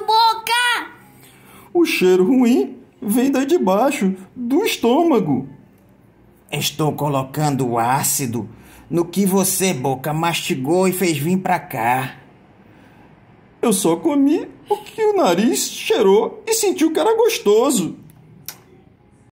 do boca! O cheiro ruim vem daí de baixo, do estômago. Estou colocando ácido no que você, boca, mastigou e fez vir pra cá. Eu só comi o que o nariz cheirou e sentiu que era gostoso.